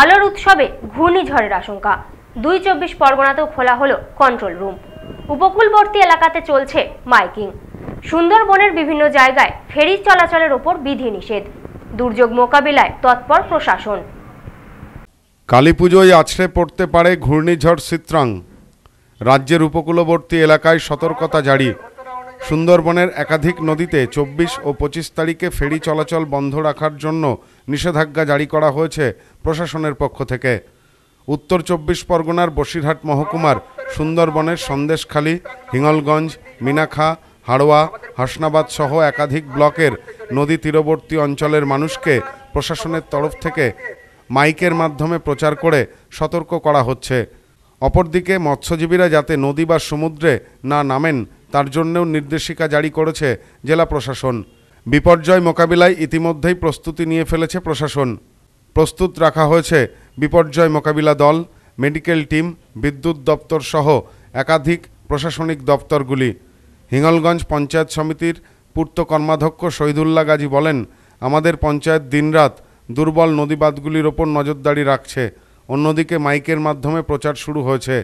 আলোর উৎসবে ঘূর্ণিঝড়ের আশঙ্কা দুই চব্বিশ পরগনাতেও খোলা হলো কন্ট্রোল রুম উপকূলবর্তী এলাকাতে চলছে মাইকিং সুন্দরবনের বিভিন্ন জায়গায় ফেরি চলাচলের ওপর বিধিনিষেধ দুর্যোগ মোকাবিলায় তৎপর প্রশাসন কালী পুজোয় আছড়ে পড়তে পারে ঘূর্ণিঝড় সিত্রাং রাজ্যের উপকূলবর্তী এলাকায় সতর্কতা জারি সুন্দরবনের একাধিক নদীতে চব্বিশ ও পঁচিশ তারিখে ফেরি চলাচল বন্ধ রাখার জন্য নিষেধাজ্ঞা জারি করা হয়েছে প্রশাসনের পক্ষ থেকে উত্তর চব্বিশ পরগনার বসিরহাট মহকুমার সুন্দরবনের সন্দেশখালী হিঙ্গলগঞ্জ মিনাখা হাড়োয়া হাসনাবাদ সহ একাধিক ব্লকের নদী তীরবর্তী অঞ্চলের মানুষকে প্রশাসনের তরফ থেকে মাইকের মাধ্যমে প্রচার করে সতর্ক করা হচ্ছে অপরদিকে মৎস্যজীবীরা যাতে নদী বা সমুদ্রে না নামেন তার জন্যও নির্দেশিকা জারি করেছে জেলা প্রশাসন বিপর্যয় মোকাবিলায় ইতিমধ্যেই প্রস্তুতি নিয়ে ফেলেছে প্রশাসন প্রস্তুত রাখা হয়েছে বিপর্যয় মোকাবিলা দল মেডিকেল টিম বিদ্যুৎ দপ্তর সহ একাধিক প্রশাসনিক দপ্তরগুলি হিঙ্গলগঞ্জ পঞ্চায়েত সমিতির পূর্ত কর্মাধ্যক্ষ শহীদুল্লাহ গাজী বলেন আমাদের পঞ্চায়েত দিনরাত দুর্বল নদীবাদগুলির ওপর নজরদারি রাখছে অন্যদিকে মাইকের মাধ্যমে প্রচার শুরু হয়েছে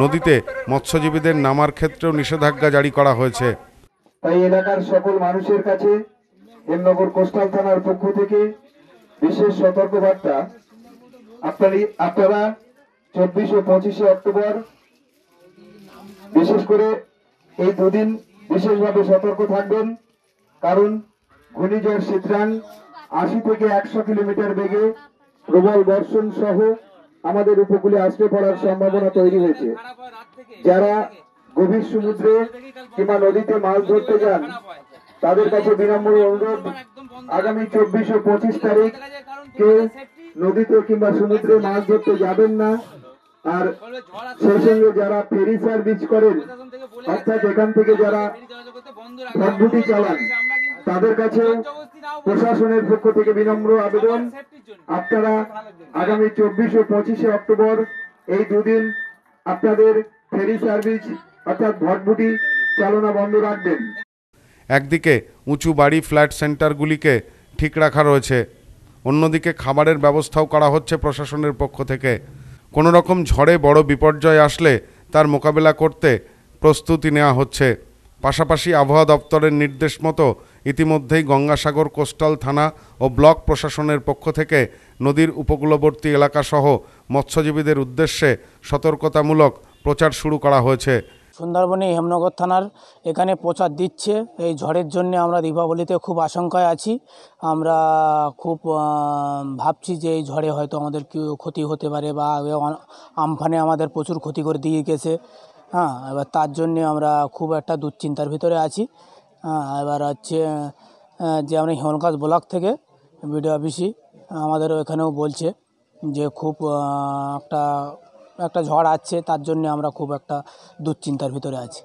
নদীতে মৎস্যজীবীদের নামার ক্ষেত্রেও নিষেধাজ্ঞা জারি করা হয়েছে তাই এলাকার সকল মানুষের কাছে হেমনগর কোস্টাল থানার পক্ষ থেকে বিশেষ সতর্কবার্তা আপনারা চব্বিশ ও পঁচিশে অক্টোবর বিশেষ করে এই দুদিন বিশেষভাবে সতর্ক থাকবেন কারণ ঘূর্ণিঝড় শীতরাং আশি থেকে একশো কিলোমিটার বেগে প্রবল বর্ষণ সহ আমাদের উপকূলে আসতে পড়ার সম্ভাবনা তৈরি হয়েছে যারা গভীর সমুদ্রে কিংবা নদীতে মাছ ধরতে যান তাদের কাছে বিনম্র অনুরোধ আগামী চব্বিশ ও পঁচিশ তারিখ কেউ নদীতে কিংবা সমুদ্রে মাছ ধরতে যাবেন না আর সেই সঙ্গে যারা ফেরি সার্ভিস করেন অর্থাৎ এখান থেকে যারা চালান তাদের কাছেও প্রশাসনের পক্ষ থেকে বিনম্র আবেদন আপনারা আগামী চব্বিশ ও পঁচিশে অক্টোবর এই দুদিন আপনাদের ফেরি সার্ভিস অর্থাৎ ভটভুটি চালনা বন্ধ রাখবেন একদিকে উঁচু বাড়ি ফ্ল্যাট সেন্টারগুলিকে ঠিক রাখা রয়েছে অন্যদিকে খাবারের ব্যবস্থাও করা হচ্ছে প্রশাসনের পক্ষ থেকে কোনো রকম ঝড়ে বড় বিপর্যয় আসলে তার মোকাবেলা করতে প্রস্তুতি নেওয়া হচ্ছে পাশাপাশি আবহাওয়া দপ্তরের নির্দেশ মতো ইতিমধ্যেই গঙ্গাসাগর কোস্টাল থানা ও ব্লক প্রশাসনের পক্ষ থেকে নদীর উপকূলবর্তী এলাকাসহ মৎস্যজীবীদের উদ্দেশ্যে সতর্কতামূলক প্রচার শুরু করা হয়েছে সুন্দরবনে হেমনগর থানার এখানে প্রচার দিচ্ছে এই ঝড়ের জন্য আমরা দীপাবলিতে খুব আশঙ্কায় আছি আমরা খুব ভাবছি যে এই ঝড়ে হয়তো আমাদের ক্ষতি হতে পারে বা আমফানে আমাদের প্রচুর ক্ষতি করে দিয়ে গেছে হ্যাঁ এবার তার জন্য আমরা খুব একটা দুশ্চিন্তার ভিতরে আছি হ্যাঁ, এবার হচ্ছে যে আমরা হিমলকাজ ব্লক থেকে বিডিও অফিসে আমাদের এখানেও বলছে যে খুব একটা একটা ঝড় আছে তার জন্য আমরা খুব একটা দুশ্চিন্তার ভিতরে আছি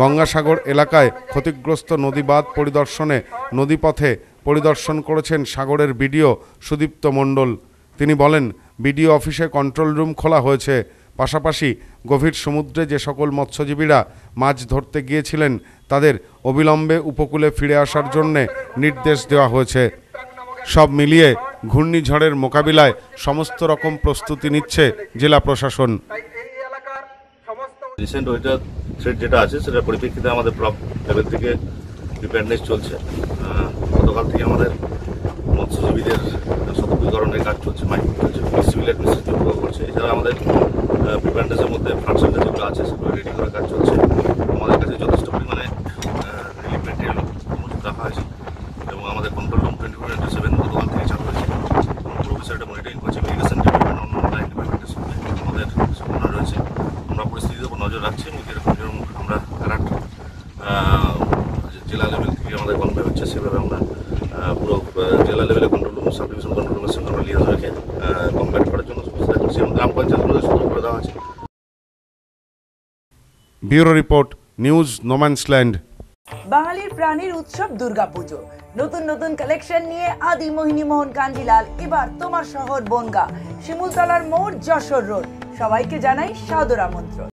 গঙ্গাসাগর এলাকায় ক্ষতিগ্রস্ত নদী বাঁধ পরিদর্শনে নদীপথে পরিদর্শন করেছেন সাগরের বিডিও সুদীপ্ত মণ্ডল তিনি বলেন বিডিও অফিসে কন্ট্রোল রুম খোলা হয়েছে পাশাপাশি গভীর সমুদ্রে যে সকল মৎস্যজীবীরা মাছ ধরতে গিয়েছিলেন তাদের অবিলম্বে উপকূলে ফিরে আসার জন্যে নির্দেশ দেওয়া হয়েছে সব মিলিয়ে ঘূর্ণিঝড়ের মোকাবিলায় সমস্ত রকম প্রস্তুতি নিচ্ছে জেলা প্রশাসন রিসেন্ট ওয়েদার থ্রেড যেটা আছে সেটার পরিপ্রেক্ষিতে আমাদের ব্লক থেকে প্রিপেয়ারনেস চলছে গতকাল থেকে আমাদের মৎস্যজীবীদের সতর্কীকরণের কাজ চলছে মাইকিং চলছে সিভিল অ্যাডমিনিস্ট্রেশন করছে এছাড়া আমাদের প্রিপেয়ারনেসের মধ্যে ফার্স্ট যেগুলো আছে সেগুলো রেডি করার কাজ চলছে জেলা লেভেল থেকে আমাদের কনভে হচ্ছে সেভাবে আমরা পুরো জেলা লেভেলে control room sub division control রুমের সঙ্গে আমরা লিয়াজ রেখে কমপ্লিট করার জন্য সুবিধা করছি এবং গ্রাম পঞ্চায়েতগুলোতে সুযোগ করে দেওয়া আছে ব্যুরো রিপোর্ট নিউজ নোম্যান্সল্যান্ড বাঙালির প্রাণীর উৎসব দুর্গাপুজো নতুন নতুন কালেকশন নিয়ে আদি মোহিনী মোহন কান্ডিলাল এবার তোমার শহর বনগা শিমুলতলার মোড় যশোর রোড সবাইকে জানাই সাদর আমন্ত্রণ